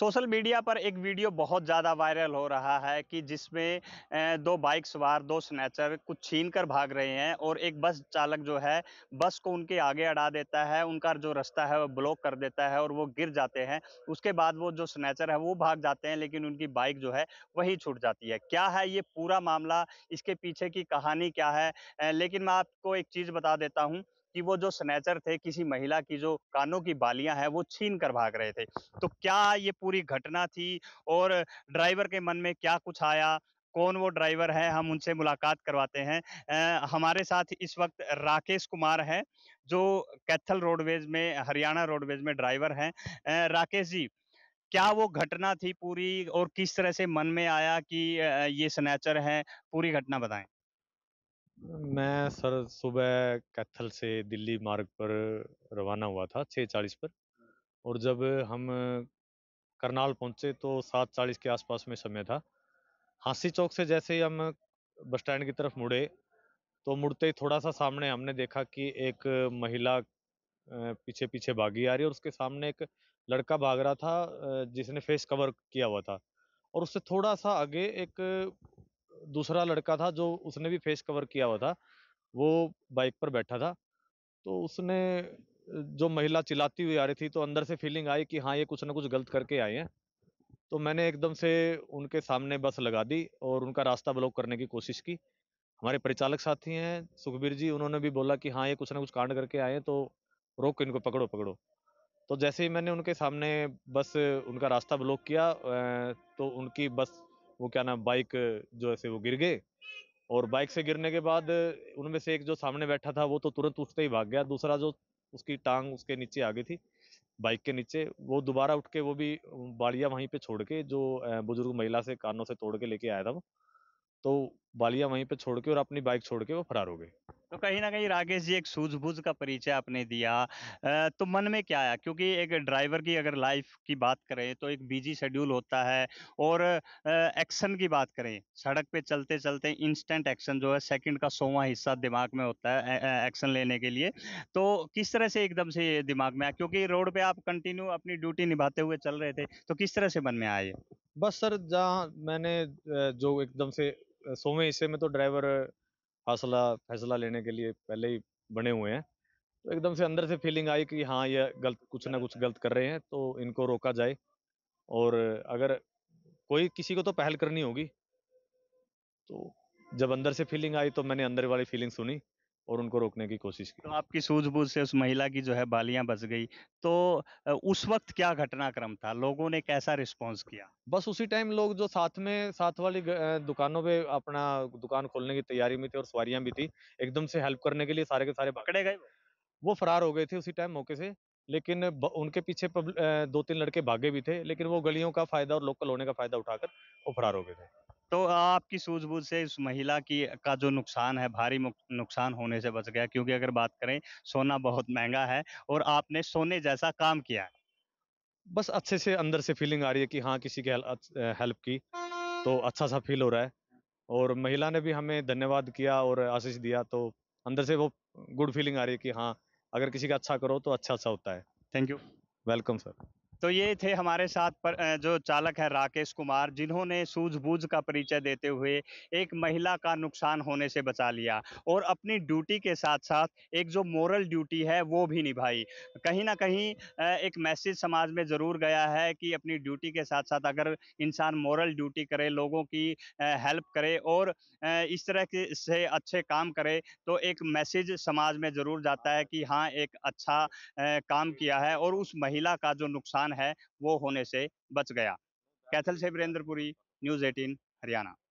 social media पर एक video बहुत ज़्यादा वायरल हो रहा है कि जिसमें दो बाइक सवार दो स्नैचर कुछ छीन कर भाग रहे हैं और एक बस चालक जो है बस को उनके आगे अड़ा देता है उनका जो रास्ता है वो ब्लॉक कर देता है और वो गिर जाते हैं उसके बाद वो जो स्नैचर है वो भाग जाते हैं लेकिन उनकी बाइक जो है वही छूट जाती है क्या है ये पूरा मामला इसके पीछे की कहानी क्या है लेकिन मैं आपको एक चीज़ बता देता हूँ कि वो जो स्नेचर थे किसी महिला की जो कानों की बालियां हैं वो छीन कर भाग रहे थे तो क्या ये पूरी घटना थी और ड्राइवर के मन में क्या कुछ आया कौन वो ड्राइवर है हम उनसे मुलाकात करवाते हैं आ, हमारे साथ इस वक्त राकेश कुमार हैं जो कैथल रोडवेज में हरियाणा रोडवेज में ड्राइवर हैं राकेश जी क्या वो घटना थी पूरी और किस तरह से मन में आया कि ये स्नेचर है पूरी घटना बताएं मैं सर सुबह कैथल से दिल्ली मार्ग पर रवाना हुआ था छः चालीस पर और जब हम करनाल पहुंचे तो सात चालीस के आसपास में समय था हाँसी चौक से जैसे ही हम बस स्टैंड की तरफ मुड़े तो मुड़ते ही थोड़ा सा सामने हमने देखा कि एक महिला पीछे पीछे भागी आ रही और उसके सामने एक लड़का भाग रहा था जिसने फेस कवर किया हुआ था और उससे थोड़ा सा आगे एक दूसरा लड़का था जो उसने भी फेस कवर किया हुआ था वो बाइक पर बैठा था तो उसने जो महिला चिल्लाती हुई आ रही थी तो अंदर से फीलिंग आई कि हाँ ये कुछ ना कुछ गलत करके आए हैं तो मैंने एकदम से उनके सामने बस लगा दी और उनका रास्ता ब्लॉक करने की कोशिश की हमारे परिचालक साथी हैं सुखबीर जी उन्होंने भी बोला कि हाँ ये कुछ ना कुछ कांड करके आए हैं तो रोक इनको पकड़ो पकड़ो तो जैसे ही मैंने उनके सामने बस उनका रास्ता ब्लॉक किया तो उनकी बस वो क्या नाम बाइक जो ऐसे वो गिर गए और बाइक से गिरने के बाद उनमें से एक जो सामने बैठा था वो तो तुरंत उठते ही भाग गया दूसरा जो उसकी टांग उसके नीचे आ गई थी बाइक के नीचे वो दोबारा उठ के वो भी बालिया वहीं पे छोड़ के जो बुजुर्ग महिला से कानों से तोड़ के लेके आया था वो तो बालिया वहीं पे छोड़ के और अपनी बाइक छोड़ के वो फरार हो गए तो कहीं ना कहीं राकेश जी एक सूझबूझ का परिचय आपने दिया तो मन में क्या आया क्योंकि एक ड्राइवर की अगर लाइफ की बात करें तो एक बिजी शेड्यूल होता है और एक्शन की बात करें सड़क पे चलते चलते इंस्टेंट एक्शन जो है सेकंड का सोवा हिस्सा दिमाग में होता है एक्शन लेने के लिए तो किस तरह से एकदम से ये दिमाग में आया क्योंकि रोड पे आप कंटिन्यू अपनी ड्यूटी निभाते हुए चल रहे थे तो किस तरह से मन में आया बस सर जहाँ मैंने जो एकदम से सोवे हिस्से में तो ड्राइवर फासला फैसला लेने के लिए पहले ही बने हुए हैं तो एकदम से अंदर से फीलिंग आई कि हाँ ये गलत कुछ ना कुछ गलत कर रहे हैं तो इनको रोका जाए और अगर कोई किसी को तो पहल करनी होगी तो जब अंदर से फीलिंग आई तो मैंने अंदर वाली फीलिंग सुनी और उनको रोकने की कोशिश की तो आपकी सूझबूझ से उस महिला की जो है बालियां बच गई तो उस वक्त क्या घटनाक्रम था लोगों ने कैसा रिस्पॉन्स किया बस उसी टाइम लोग जो साथ में साथ वाली दुकानों पे अपना दुकान खोलने की तैयारी में थी और सवारियां भी थी एकदम से हेल्प करने के लिए सारे के सारे पकड़े गए वो फरार हो गए थे उसी टाइम मौके से लेकिन उनके पीछे दो तीन लड़के भागे भी थे लेकिन वो गलियों का फायदा और लोकल होने का फायदा उठाकर वो फरार हो गए थे तो आपकी सूझबूझ से इस महिला की का जो नुकसान है भारी नुकसान होने से बच गया क्योंकि अगर बात करें सोना बहुत महंगा है और आपने सोने जैसा काम किया है बस अच्छे से अंदर से फीलिंग आ रही है कि हाँ किसी के हेल्प की तो अच्छा सा फील हो रहा है और महिला ने भी हमें धन्यवाद किया और आशीष दिया तो अंदर से वो गुड फीलिंग आ रही है कि हाँ अगर किसी का अच्छा करो तो अच्छा अच्छा होता है थैंक यू वेलकम सर तो ये थे हमारे साथ पर जो चालक है राकेश कुमार जिन्होंने सूझबूझ का परिचय देते हुए एक महिला का नुकसान होने से बचा लिया और अपनी ड्यूटी के साथ साथ एक जो मॉरल ड्यूटी है वो भी निभाई कहीं ना कहीं एक मैसेज समाज में ज़रूर गया है कि अपनी ड्यूटी के साथ साथ अगर इंसान मॉरल ड्यूटी करे लोगों की हेल्प करे और इस तरह के से अच्छे काम करे तो एक मैसेज समाज में ज़रूर जाता है कि हाँ एक अच्छा काम किया है और उस महिला का जो नुकसान नुकसान है वो होने से बच गया कैथल से वीरेंद्रपुरी न्यूज़ एटीन हरियाणा